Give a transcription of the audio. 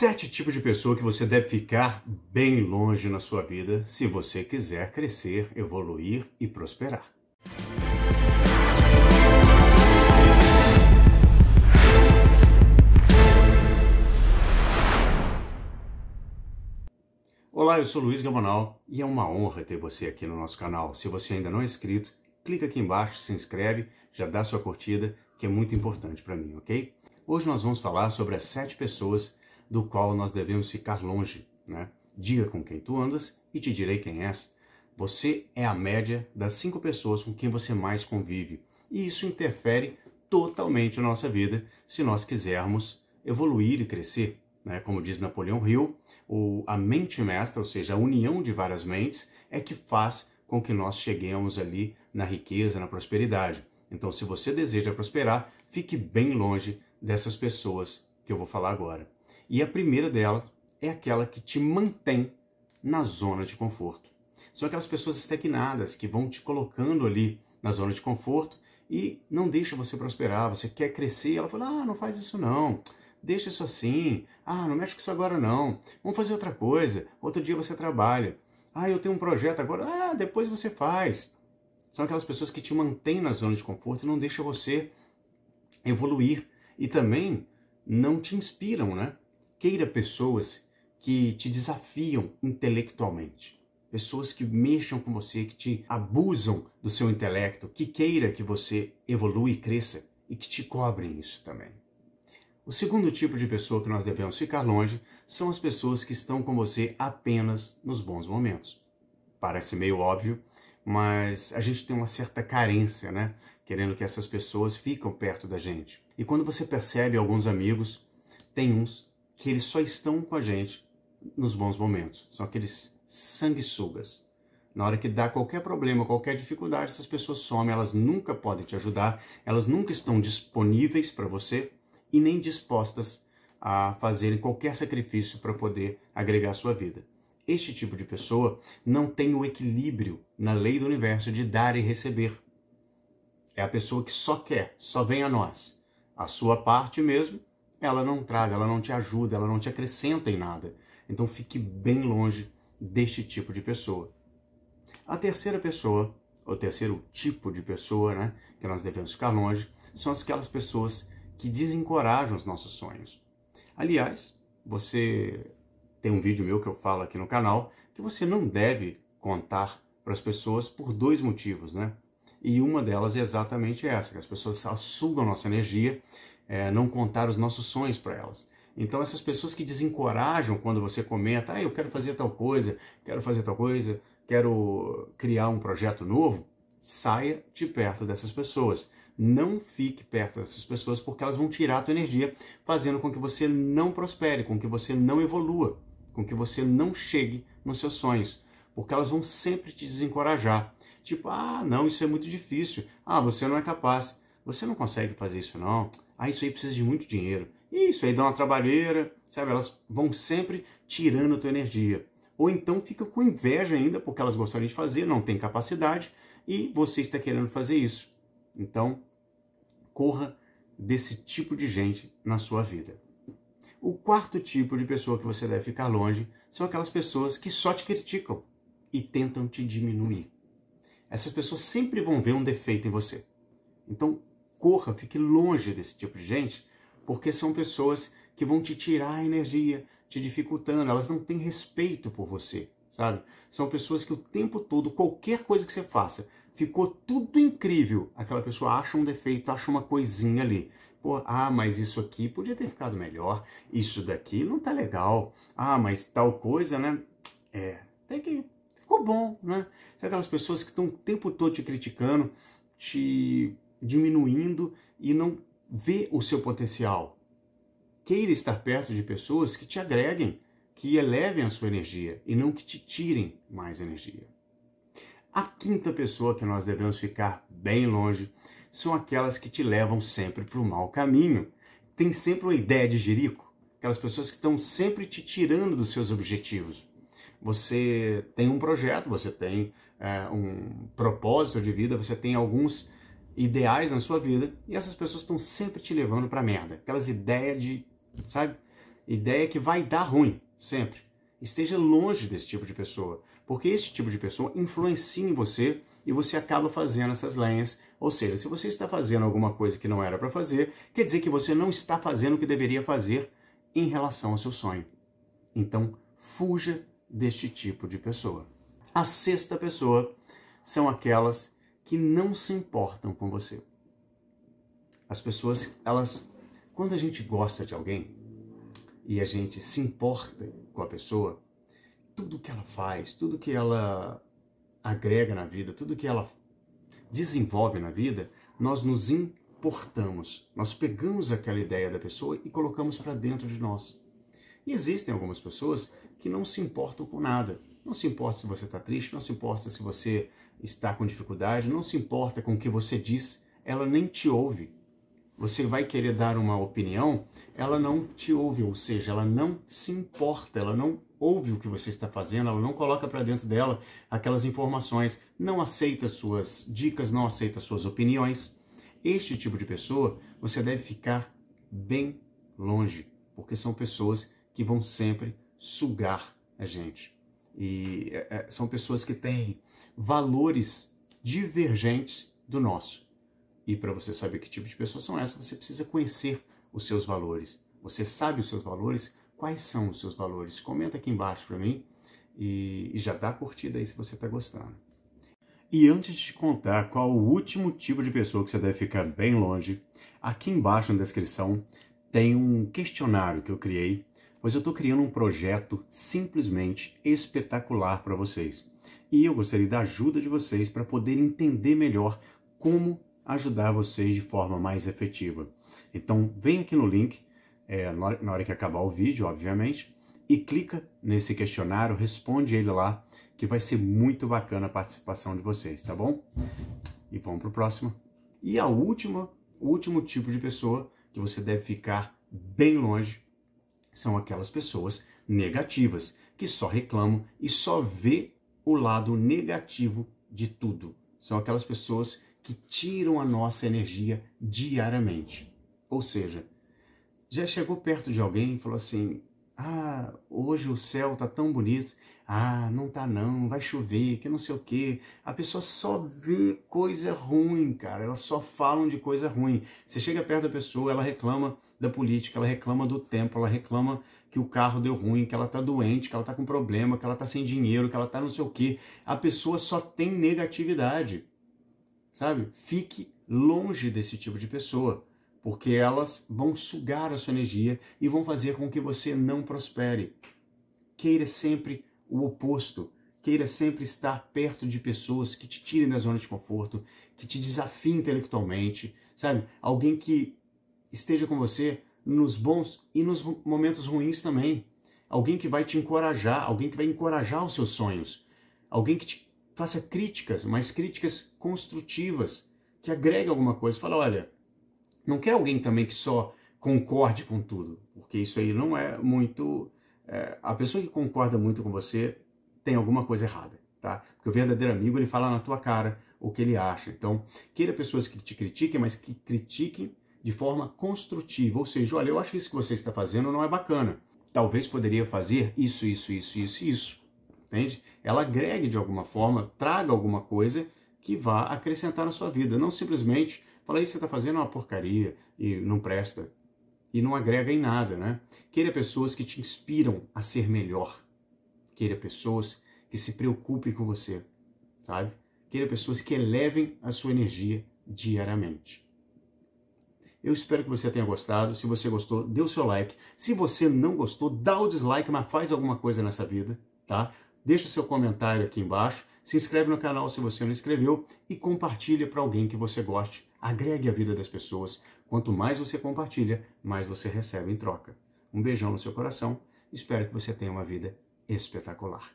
Sete tipos de pessoa que você deve ficar bem longe na sua vida se você quiser crescer, evoluir e prosperar. Olá, eu sou Luiz Gamonal e é uma honra ter você aqui no nosso canal. Se você ainda não é inscrito, clica aqui embaixo, se inscreve, já dá sua curtida, que é muito importante para mim, ok? Hoje nós vamos falar sobre as sete pessoas do qual nós devemos ficar longe. Né? Diga com quem tu andas e te direi quem és. Você é a média das cinco pessoas com quem você mais convive. E isso interfere totalmente na nossa vida se nós quisermos evoluir e crescer. Né? Como diz Napoleão Hill, o, a mente mestra, ou seja, a união de várias mentes, é que faz com que nós cheguemos ali na riqueza, na prosperidade. Então, se você deseja prosperar, fique bem longe dessas pessoas que eu vou falar agora. E a primeira delas é aquela que te mantém na zona de conforto. São aquelas pessoas estagnadas que vão te colocando ali na zona de conforto e não deixa você prosperar. Você quer crescer, ela fala: "Ah, não faz isso não. Deixa isso assim. Ah, não mexe com isso agora não. Vamos fazer outra coisa. Outro dia você trabalha. Ah, eu tenho um projeto agora. Ah, depois você faz." São aquelas pessoas que te mantêm na zona de conforto e não deixa você evoluir e também não te inspiram, né? Queira pessoas que te desafiam intelectualmente. Pessoas que mexam com você, que te abusam do seu intelecto, que queira que você evolua e cresça e que te cobrem isso também. O segundo tipo de pessoa que nós devemos ficar longe são as pessoas que estão com você apenas nos bons momentos. Parece meio óbvio, mas a gente tem uma certa carência, né? Querendo que essas pessoas fiquem perto da gente. E quando você percebe alguns amigos, tem uns que eles só estão com a gente nos bons momentos. São aqueles sanguessugas. Na hora que dá qualquer problema, qualquer dificuldade, essas pessoas somem, elas nunca podem te ajudar, elas nunca estão disponíveis para você e nem dispostas a fazerem qualquer sacrifício para poder agregar a sua vida. Este tipo de pessoa não tem o equilíbrio na lei do universo de dar e receber. É a pessoa que só quer, só vem a nós. A sua parte mesmo ela não traz, ela não te ajuda, ela não te acrescenta em nada. Então fique bem longe deste tipo de pessoa. A terceira pessoa, o terceiro tipo de pessoa, né, que nós devemos ficar longe, são aquelas pessoas que desencorajam os nossos sonhos. Aliás, você tem um vídeo meu que eu falo aqui no canal que você não deve contar para as pessoas por dois motivos, né? E uma delas é exatamente essa, que as pessoas sugam nossa energia é, não contar os nossos sonhos para elas. Então, essas pessoas que desencorajam quando você comenta, ah, eu quero fazer tal coisa, quero fazer tal coisa, quero criar um projeto novo, saia de perto dessas pessoas. Não fique perto dessas pessoas porque elas vão tirar a tua energia, fazendo com que você não prospere, com que você não evolua, com que você não chegue nos seus sonhos, porque elas vão sempre te desencorajar. Tipo, ah, não, isso é muito difícil. Ah, você não é capaz. Você não consegue fazer isso não ah, isso aí precisa de muito dinheiro. isso aí dá uma trabalheira, sabe? Elas vão sempre tirando a tua energia. Ou então fica com inveja ainda, porque elas gostariam de fazer, não tem capacidade, e você está querendo fazer isso. Então, corra desse tipo de gente na sua vida. O quarto tipo de pessoa que você deve ficar longe são aquelas pessoas que só te criticam e tentam te diminuir. Essas pessoas sempre vão ver um defeito em você. Então, Corra, fique longe desse tipo de gente, porque são pessoas que vão te tirar a energia, te dificultando, elas não têm respeito por você, sabe? São pessoas que o tempo todo, qualquer coisa que você faça, ficou tudo incrível, aquela pessoa acha um defeito, acha uma coisinha ali. Pô, ah, mas isso aqui podia ter ficado melhor, isso daqui não tá legal, ah, mas tal coisa, né? É, tem que. Ficou bom, né? São aquelas pessoas que estão o tempo todo te criticando, te diminuindo e não vê o seu potencial. Queira estar perto de pessoas que te agreguem, que elevem a sua energia e não que te tirem mais energia. A quinta pessoa que nós devemos ficar bem longe são aquelas que te levam sempre para o mau caminho. Tem sempre uma ideia de jerico, aquelas pessoas que estão sempre te tirando dos seus objetivos. Você tem um projeto, você tem é, um propósito de vida, você tem alguns ideais na sua vida e essas pessoas estão sempre te levando para merda. Aquelas ideias de, sabe? Ideia que vai dar ruim, sempre. Esteja longe desse tipo de pessoa, porque esse tipo de pessoa influencia em você e você acaba fazendo essas lenhas. Ou seja, se você está fazendo alguma coisa que não era para fazer, quer dizer que você não está fazendo o que deveria fazer em relação ao seu sonho. Então, fuja deste tipo de pessoa. A sexta pessoa são aquelas que não se importam com você. As pessoas, elas, quando a gente gosta de alguém e a gente se importa com a pessoa, tudo que ela faz, tudo que ela agrega na vida, tudo que ela desenvolve na vida, nós nos importamos. Nós pegamos aquela ideia da pessoa e colocamos para dentro de nós. E existem algumas pessoas que não se importam com nada. Não se importa se você está triste, não se importa se você está com dificuldade, não se importa com o que você diz, ela nem te ouve. Você vai querer dar uma opinião, ela não te ouve, ou seja, ela não se importa, ela não ouve o que você está fazendo, ela não coloca para dentro dela aquelas informações, não aceita suas dicas, não aceita suas opiniões. Este tipo de pessoa você deve ficar bem longe, porque são pessoas que vão sempre sugar a gente. E é, é, são pessoas que têm valores divergentes do nosso. E para você saber que tipo de pessoas são essas, você precisa conhecer os seus valores. Você sabe os seus valores? Quais são os seus valores? Comenta aqui embaixo para mim e, e já dá curtida aí se você está gostando. E antes de te contar qual o último tipo de pessoa que você deve ficar bem longe, aqui embaixo na descrição tem um questionário que eu criei pois eu estou criando um projeto simplesmente espetacular para vocês. E eu gostaria da ajuda de vocês para poder entender melhor como ajudar vocês de forma mais efetiva. Então, vem aqui no link, é, na hora que acabar o vídeo, obviamente, e clica nesse questionário, responde ele lá, que vai ser muito bacana a participação de vocês, tá bom? E vamos para o próximo. E a última, o último tipo de pessoa que você deve ficar bem longe são aquelas pessoas negativas, que só reclamam e só vê o lado negativo de tudo. São aquelas pessoas que tiram a nossa energia diariamente. Ou seja, já chegou perto de alguém e falou assim: ah, hoje o céu tá tão bonito. Ah, não tá não, vai chover, que não sei o quê. A pessoa só vê coisa ruim, cara. Elas só falam de coisa ruim. Você chega perto da pessoa, ela reclama da política, ela reclama do tempo, ela reclama que o carro deu ruim, que ela tá doente, que ela tá com problema, que ela tá sem dinheiro, que ela tá não sei o quê. A pessoa só tem negatividade. Sabe? Fique longe desse tipo de pessoa porque elas vão sugar a sua energia e vão fazer com que você não prospere. Queira sempre o oposto. Queira sempre estar perto de pessoas que te tirem da zona de conforto, que te desafiem intelectualmente, sabe? Alguém que esteja com você nos bons e nos momentos ruins também. Alguém que vai te encorajar, alguém que vai encorajar os seus sonhos. Alguém que te faça críticas, mas críticas construtivas, que agregue alguma coisa. Fala, olha, não quer alguém também que só concorde com tudo, porque isso aí não é muito. É, a pessoa que concorda muito com você tem alguma coisa errada, tá? Porque o verdadeiro amigo ele fala na tua cara o que ele acha. Então, queira pessoas que te critiquem, mas que critiquem de forma construtiva. Ou seja, olha, eu acho que isso que você está fazendo não é bacana. Talvez poderia fazer isso, isso, isso, isso, isso. Entende? Ela agregue de alguma forma, traga alguma coisa que vá acrescentar na sua vida. Não simplesmente Fala, isso você está fazendo uma porcaria e não presta. E não agrega em nada, né? Queira pessoas que te inspiram a ser melhor. Queira pessoas que se preocupem com você, sabe? Queira pessoas que elevem a sua energia diariamente. Eu espero que você tenha gostado. Se você gostou, dê o seu like. Se você não gostou, dá o dislike, mas faz alguma coisa nessa vida, tá? Deixa o seu comentário aqui embaixo, se inscreve no canal se você não inscreveu e compartilha para alguém que você goste Agregue a vida das pessoas. Quanto mais você compartilha, mais você recebe em troca. Um beijão no seu coração. Espero que você tenha uma vida espetacular.